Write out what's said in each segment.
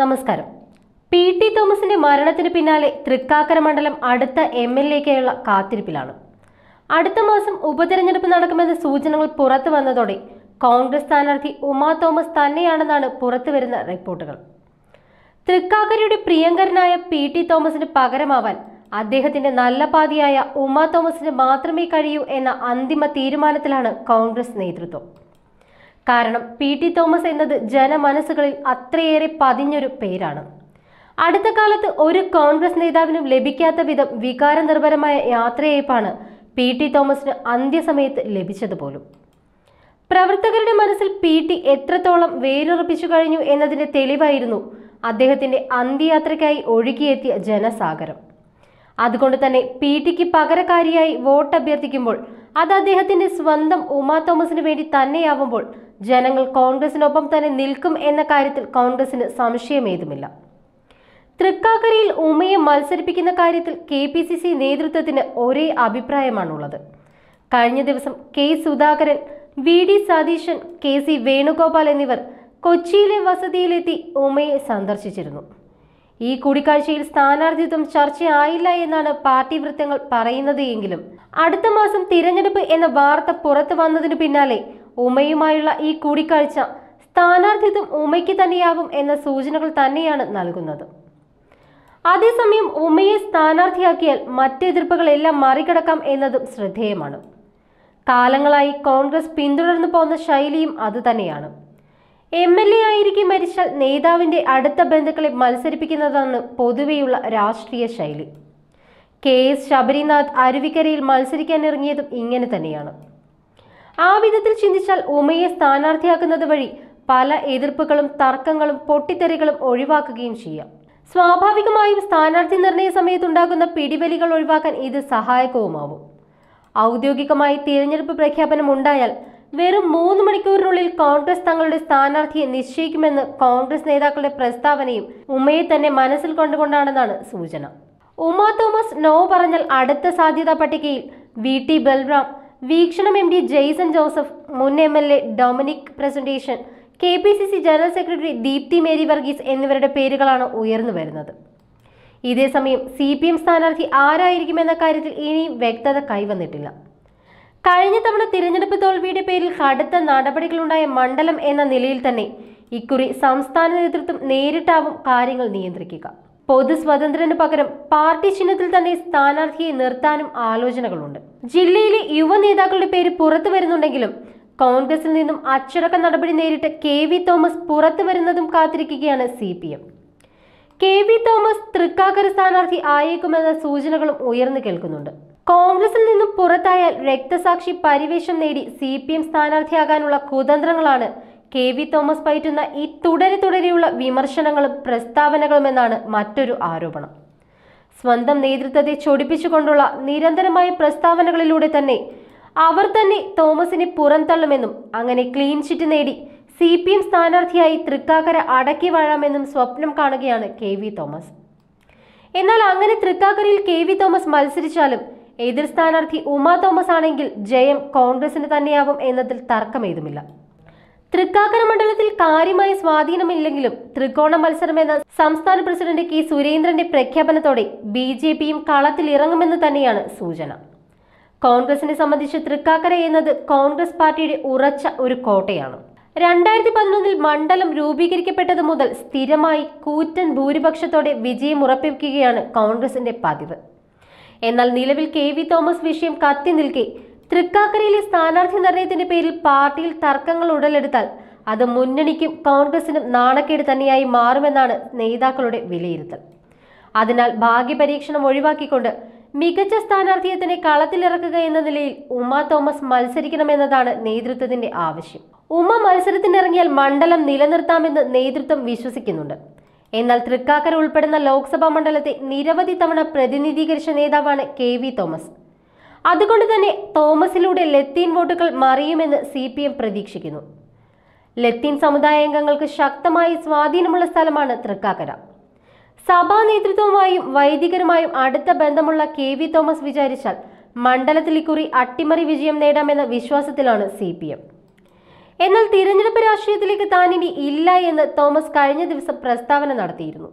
നമസ്കാരം P T തോമസിന്റെ മരണത്തിന് പിന്നാലെ തൃക്കാക്കര മണ്ഡലം അടുത്ത എം എൽ എക്കായുള്ള കാത്തിരിപ്പിലാണ് അടുത്ത മാസം ഉപതെരഞ്ഞെടുപ്പ് നടക്കുമെന്ന സൂചനകൾ പുറത്തു വന്നതോടെ കോൺഗ്രസ് സ്ഥാനാർത്ഥി ഉമാ തോമസ് തന്നെയാണെന്നാണ് വരുന്ന റിപ്പോർട്ടുകൾ തൃക്കാക്കരയുടെ പ്രിയങ്കരനായ പി ടി തോമസിന് പകരമാവാൻ അദ്ദേഹത്തിന്റെ നല്ല പാതിയായ ഉമാ തോമസിന് മാത്രമേ കഴിയൂ എന്ന അന്തിമ തീരുമാനത്തിലാണ് കോൺഗ്രസ് നേതൃത്വം കാരണം പി ടി തോമസ് എന്നത് ജനമനസ്സുകളിൽ അത്രയേറെ പതിഞ്ഞൊരു പേരാണ് അടുത്ത കാലത്ത് ഒരു കോൺഗ്രസ് നേതാവിനും ലഭിക്കാത്ത വിധം നിർഭരമായ യാത്രയേപ്പാണ് പി ടി തോമസിന് അന്ത്യസമയത്ത് ലഭിച്ചതുപോലും പ്രവർത്തകരുടെ മനസ്സിൽ പി ടി എത്രത്തോളം വേരുറപ്പിച്ചു കഴിഞ്ഞു എന്നതിന്റെ തെളിവായിരുന്നു അദ്ദേഹത്തിന്റെ അന്ത്യയാത്രയ്ക്കായി ഒഴുകിയെത്തിയ ജനസാഗരം അതുകൊണ്ട് തന്നെ പി ടിക്ക് പകരക്കാരിയായി വോട്ട് അഭ്യർത്ഥിക്കുമ്പോൾ അത് അദ്ദേഹത്തിന്റെ സ്വന്തം ഉമാ തോമസിന് വേണ്ടി തന്നെയാവുമ്പോൾ ജനങ്ങൾ കോൺഗ്രസിനൊപ്പം തന്നെ നിൽക്കും എന്ന കാര്യത്തിൽ കോൺഗ്രസിന് സംശയമേതുമില്ല തൃക്കാക്കരയിൽ ഉമയെ മത്സരിപ്പിക്കുന്ന കാര്യത്തിൽ കെ പി സി സി നേതൃത്വത്തിന് ഒരേ അഭിപ്രായമാണുള്ളത് കഴിഞ്ഞ ദിവസം K Sudhakaran V D Satheesan K C Venugopal എന്നിവർ കൊച്ചിയിലെ വസതിയിലെത്തി ഉമയെ സന്ദർശിച്ചിരുന്നു ഈ കൂടിക്കാഴ്ചയിൽ സ്ഥാനാർത്ഥിത്വം ചർച്ചയായില്ല എന്നാണ് പാർട്ടി വൃത്തങ്ങൾ പറയുന്നത് എങ്കിലും അടുത്ത മാസം തിരഞ്ഞെടുപ്പ് എന്ന വാർത്ത പുറത്തു വന്നതിനു പിന്നാലെ ഉമയുമായുള്ള ഈ കൂടിക്കാഴ്ച സ്ഥാനാർത്ഥിത്വം ഉമയ്ക്ക് തന്നെയാവും എന്ന സൂചനകൾ തന്നെയാണ് നൽകുന്നത് അതേസമയം ഉമയെ സ്ഥാനാർത്ഥിയാക്കിയാൽ മറ്റെതിർപ്പുകളെല്ലാം മറികടക്കാം എന്നതും ശ്രദ്ധേയമാണ് കാലങ്ങളായി കോൺഗ്രസ് പിന്തുടർന്നു പോകുന്ന ശൈലിയും അതുതന്നെയാണ് എം എൽ എ ആയിരിക്കെ മരിച്ചാൽ നേതാവിൻ്റെ അടുത്ത ബന്ധുക്കളെ മത്സരിപ്പിക്കുന്നതാണ് പൊതുവെയുള്ള രാഷ്ട്രീയ ശൈലി കെ എസ് ശബരിനാഥ് അരുവിക്കരയിൽ മത്സരിക്കാനിറങ്ങിയതും ഇങ്ങനെ തന്നെയാണ് ആ വിധത്തിൽ ചിന്തിച്ചാൽ ഉമയെ സ്ഥാനാർത്ഥിയാക്കുന്നത് വഴി പല എതിർപ്പുകളും തർക്കങ്ങളും പൊട്ടിത്തെറികളും ഒഴിവാക്കുകയും ചെയ്യാം സ്വാഭാവികമായും സ്ഥാനാർത്ഥി നിർണയ സമയത്തുണ്ടാകുന്ന പിടിവലികൾ ഒഴിവാക്കാൻ ഇത് സഹായകവുമാവും ഔദ്യോഗികമായി തിരഞ്ഞെടുപ്പ് പ്രഖ്യാപനം ഉണ്ടായാൽ വെറും മൂന്ന് മണിക്കൂറിനുള്ളിൽ കോൺഗ്രസ് തങ്ങളുടെ സ്ഥാനാർത്ഥിയെ നിശ്ചയിക്കുമെന്ന് കോൺഗ്രസ് നേതാക്കളുടെ പ്രസ്താവനയും ഉമ്മയെ തന്നെ മനസ്സിൽ കൊണ്ടുകൊണ്ടാണെന്നാണ് സൂചന ഉമ തോമസ് നോ പറഞ്ഞാൽ അടുത്ത സാധ്യതാ പട്ടികയിൽ V T Balram Veekshanam M D Jaison Joseph മുൻ M L A Dominic Presentation K P C C general secretary Deepthi Mary Varghese എന്നിവരുടെ പേരുകളാണ് ഉയർന്നു വരുന്നത് ഇതേസമയം സി പി എം സ്ഥാനാർത്ഥി ആരായിരിക്കുമെന്ന കാര്യത്തിൽ ഇനിയും വ്യക്തത കൈവന്നിട്ടില്ല കഴിഞ്ഞ തവണ തിരഞ്ഞെടുപ്പ് തോൽവിയുടെ പേരിൽ കടുത്ത നടപടികളുണ്ടായ മണ്ഡലം എന്ന നിലയിൽ തന്നെ ഇക്കുറി സംസ്ഥാന നേതൃത്വം നേരിട്ടാവും കാര്യങ്ങൾ നിയന്ത്രിക്കുക പൊതു സ്വതന്ത്രനു പകരം പാർട്ടി ചിഹ്നത്തിൽ തന്നെ സ്ഥാനാർത്ഥിയെ നിർത്താനും ആലോചനകളുണ്ട് ജില്ലയിലെ യുവ നേതാക്കളുടെ പേര് പുറത്തു വരുന്നുണ്ടെങ്കിലും കോൺഗ്രസിൽ നിന്നും അച്ചടക്ക നടപടി നേരിട്ട് കെ വി തോമസ് പുറത്തു വരുന്നതും കാത്തിരിക്കുകയാണ് C P M K V Thomas Thrikkakara സ്ഥാനാർത്ഥി ആയേക്കുമെന്ന സൂചനകളും ഉയർന്നു കേൾക്കുന്നുണ്ട് കോൺഗ്രസിൽ നിന്നും പുറത്തായാൽ രക്തസാക്ഷി പരിവേഷം നേടി സി പി എം സ്ഥാനാർത്ഥിയാകാനുള്ള കുതന്ത്രങ്ങളാണ് കെ വി തോമസ് പയറ്റുന്ന ഈ തുടരെ തുടരെയുള്ള വിമർശനങ്ങളും പ്രസ്താവനകളും എന്നാണ് മറ്റൊരു ആരോപണം സ്വന്തം നേതൃത്വത്തെ ചൊടിപ്പിച്ചുകൊണ്ടുള്ള നിരന്തരമായ പ്രസ്താവനകളിലൂടെ തന്നെ അവർ തന്നെ തോമസിനെ പുറന്തള്ളുമെന്നും അങ്ങനെ ക്ലീൻ ചിറ്റ് നേടി സി പി എം സ്ഥാനാർത്ഥിയായി തൃക്കാക്കര അടക്കി വാഴാമെന്നും സ്വപ്നം കാണുകയാണ് കെ വി തോമസ് എന്നാൽ അങ്ങനെ തൃക്കാക്കരയിൽ കെ വി തോമസ് മത്സരിച്ചാലും എതിർ സ്ഥാനാർത്ഥി ഉമാ തോമസ് ആണെങ്കിൽ ജയം കോൺഗ്രസിന് തന്നെയാവും എന്നതിൽ തർക്കമേതുമില്ല തൃക്കാക്കര മണ്ഡലത്തിൽ കാര്യമായ സ്വാധീനമില്ലെങ്കിലും ത്രികോണ മത്സരമെന്ന സംസ്ഥാന പ്രസിഡന്റ് കെ സുരേന്ദ്രന്റെ പ്രഖ്യാപനത്തോടെ ബി ജെ പിയും കളത്തിലിറങ്ങുമെന്ന് തന്നെയാണ് സൂചന കോൺഗ്രസിനെ സംബന്ധിച്ച് തൃക്കാക്കര എന്നത് കോൺഗ്രസ് പാർട്ടിയുടെ ഉറച്ച ഒരു കോട്ടയാണ് രണ്ടായിരത്തി പതിനൊന്നിൽ മണ്ഡലം രൂപീകരിക്കപ്പെട്ടത് മുതൽ സ്ഥിരമായി കൂറ്റൻ ഭൂരിപക്ഷത്തോടെ വിജയം ഉറപ്പിക്കുകയാണ് കോൺഗ്രസിന്റെ പതിവ് എന്നാൽ നിലവിൽ കെ വി തോമസ് വിഷയം കത്തി നിൽക്കെ തൃക്കാക്കരയിലെ സ്ഥാനാർത്ഥി നിർണയത്തിന്റെ പേരിൽ പാർട്ടിയിൽ തർക്കങ്ങൾ ഉടലെടുത്താൽ അത് മുന്നണിക്കും കോൺഗ്രസിനും നാണക്കേട് തന്നെയായി മാറുമെന്നാണ് നേതാക്കളുടെ വിലയിരുത്തൽ അതിനാൽ ഭാഗ്യപരീക്ഷണം ഒഴിവാക്കിക്കൊണ്ട് മികച്ച സ്ഥാനാർത്ഥിയെ തന്നെ കളത്തിലിറക്കുക എന്ന നിലയിൽ ഉമ തോമസ് മത്സരിക്കണമെന്നതാണ് നേതൃത്വത്തിന്റെ ആവശ്യം ഉമ മത്സരത്തിനിറങ്ങിയാൽ മണ്ഡലം നിലനിർത്താമെന്ന് നേതൃത്വം വിശ്വസിക്കുന്നുണ്ട് എന്നാൽ തൃക്കാക്കര ഉൾപ്പെടുന്ന ലോക്സഭാ മണ്ഡലത്തെ നിരവധി തവണ പ്രതിനിധീകരിച്ച നേതാവാണ് കെ വി തോമസ് അതുകൊണ്ട് തന്നെ തോമസിലൂടെ ലത്തീൻ വോട്ടുകൾ മറിയുമെന്ന് സി പി എം പ്രതീക്ഷിക്കുന്നു ലത്തീൻ സമുദായാംഗങ്ങൾക്ക് ശക്തമായി സ്വാധീനമുള്ള സ്ഥലമാണ് തൃക്കാക്കര സഭാ നേതൃത്വവുമായും വൈദികരുമായും അടുത്ത ബന്ധമുള്ള കെ വി തോമസ് വിചാരിച്ചാൽ മണ്ഡലത്തിൽ ഇക്കുറി അട്ടിമറി വിജയം നേടാമെന്ന വിശ്വാസത്തിലാണ് സി പി എം എന്നാൽ തിരഞ്ഞെടുപ്പ് രാഷ്ട്രീയത്തിലേക്ക് താൻ ഇല്ല എന്ന് തോമസ് കഴിഞ്ഞ ദിവസം പ്രസ്താവന നടത്തിയിരുന്നു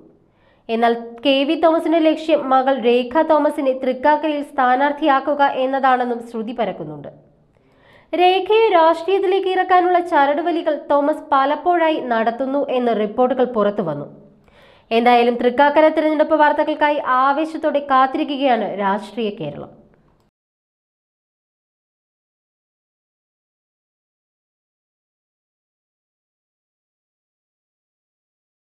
എന്നാൽ കെ വി തോമസിന്റെ ലക്ഷ്യം മകൾ രേഖ തോമസിനെ തൃക്കാക്കരയിൽ സ്ഥാനാർത്ഥിയാക്കുക എന്നതാണെന്നും ശ്രുതി പരക്കുന്നുണ്ട് രേഖയെ രാഷ്ട്രീയത്തിലേക്ക് ഇറക്കാനുള്ള ചരടുവലികൾ തോമസ് പലപ്പോഴായി നടത്തുന്നു എന്ന് റിപ്പോർട്ടുകൾ പുറത്തു വന്നു എന്തായാലും തൃക്കാക്കര തിരഞ്ഞെടുപ്പ് വാർത്തകൾക്കായി ആവേശത്തോടെ കാത്തിരിക്കുകയാണ് രാഷ്ട്രീയ കേരളം